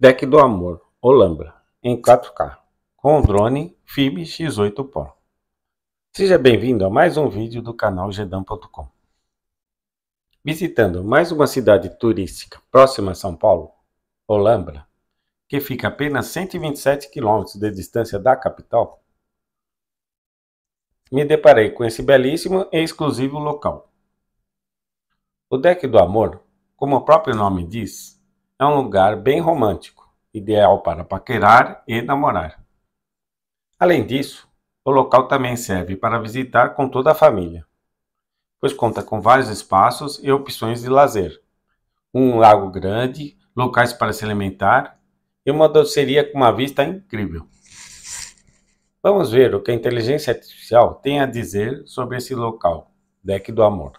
Deck do Amor Olambra em 4K com o drone FIB X8 Pro. Seja bem-vindo a mais um vídeo do canal Gedam.com. Visitando mais uma cidade turística próxima a São Paulo, Olambra, que fica a apenas 127 km de distância da capital, me deparei com esse belíssimo e exclusivo local. O Deck do Amor, como o próprio nome diz, é um lugar bem romântico, ideal para paquerar e namorar. Além disso, o local também serve para visitar com toda a família, pois conta com vários espaços e opções de lazer, um lago grande, locais para se alimentar e uma doceria com uma vista incrível. Vamos ver o que a inteligência artificial tem a dizer sobre esse local, Deck do Amor.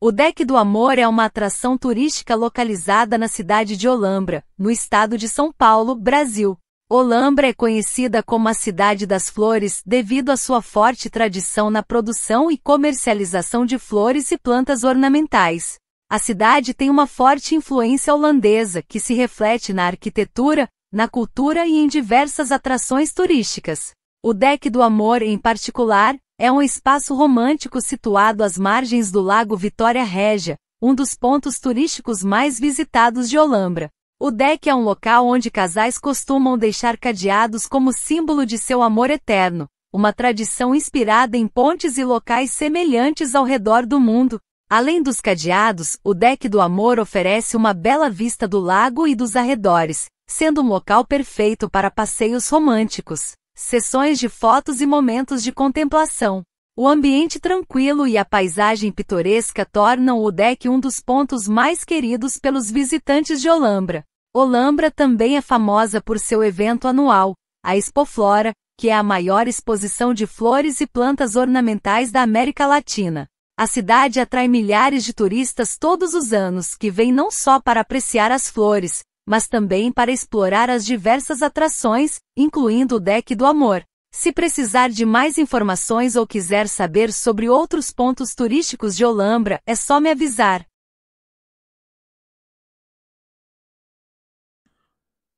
O Deck do Amor é uma atração turística localizada na cidade de Olambra, no estado de São Paulo, Brasil. Olambra é conhecida como a cidade das flores devido à sua forte tradição na produção e comercialização de flores e plantas ornamentais. A cidade tem uma forte influência holandesa que se reflete na arquitetura, na cultura e em diversas atrações turísticas. O Deck do Amor, em particular, é um espaço romântico situado às margens do Lago Vitória Régia, um dos pontos turísticos mais visitados de Olambra. O deck é um local onde casais costumam deixar cadeados como símbolo de seu amor eterno, uma tradição inspirada em pontes e locais semelhantes ao redor do mundo. Além dos cadeados, o deck do amor oferece uma bela vista do lago e dos arredores, sendo um local perfeito para passeios românticos sessões de fotos e momentos de contemplação. O ambiente tranquilo e a paisagem pitoresca tornam o deck um dos pontos mais queridos pelos visitantes de Olambra. Olambra também é famosa por seu evento anual, a Expoflora, que é a maior exposição de flores e plantas ornamentais da América Latina. A cidade atrai milhares de turistas todos os anos que vêm não só para apreciar as flores, mas também para explorar as diversas atrações, incluindo o deck do amor. Se precisar de mais informações ou quiser saber sobre outros pontos turísticos de Olambra, é só me avisar.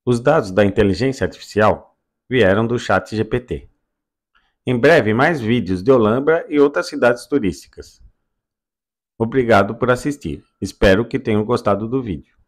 Os dados da inteligência artificial vieram do chat GPT. Em breve, mais vídeos de Olambra e outras cidades turísticas. Obrigado por assistir. Espero que tenham gostado do vídeo.